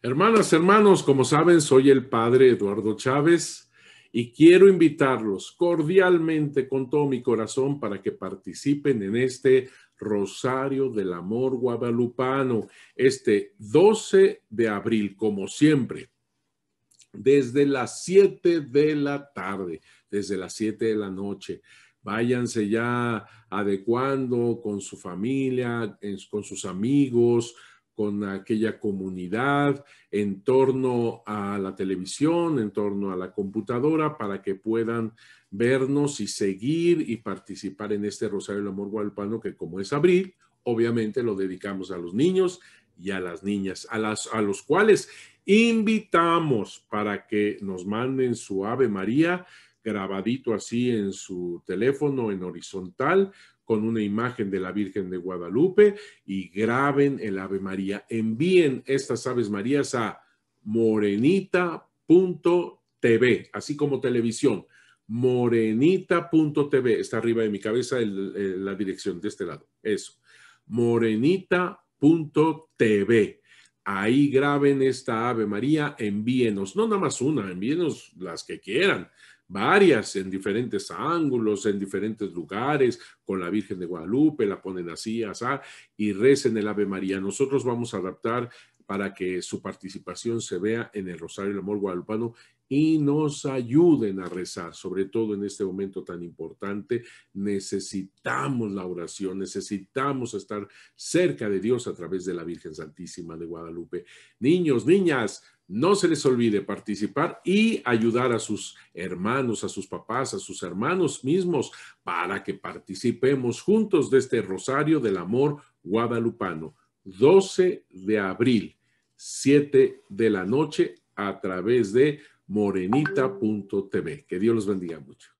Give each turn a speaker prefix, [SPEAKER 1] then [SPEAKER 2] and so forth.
[SPEAKER 1] Hermanas, hermanos, como saben, soy el padre Eduardo Chávez y quiero invitarlos cordialmente con todo mi corazón para que participen en este Rosario del Amor Guadalupano, este 12 de abril, como siempre, desde las 7 de la tarde, desde las 7 de la noche. Váyanse ya adecuando con su familia, con sus amigos, con aquella comunidad, en torno a la televisión, en torno a la computadora, para que puedan vernos y seguir y participar en este Rosario del Amor Guadalupano, que como es abril, obviamente lo dedicamos a los niños y a las niñas, a, las, a los cuales invitamos para que nos manden su Ave María grabadito así en su teléfono en horizontal con una imagen de la Virgen de Guadalupe y graben el Ave María. Envíen estas Aves Marías a morenita.tv, así como televisión. Morenita.tv, está arriba de mi cabeza la dirección de este lado. Eso. Morenita.tv. Ahí graben esta Ave María, envíenos, no nada más una, envíenos las que quieran varias en diferentes ángulos, en diferentes lugares, con la Virgen de Guadalupe, la ponen así, así, y recen el Ave María. Nosotros vamos a adaptar para que su participación se vea en el Rosario del Amor Guadalupano y nos ayuden a rezar, sobre todo en este momento tan importante. Necesitamos la oración, necesitamos estar cerca de Dios a través de la Virgen Santísima de Guadalupe. Niños, niñas, no se les olvide participar y ayudar a sus hermanos, a sus papás, a sus hermanos mismos para que participemos juntos de este Rosario del Amor Guadalupano. 12 de abril, 7 de la noche, a través de morenita.tv. Que Dios los bendiga mucho.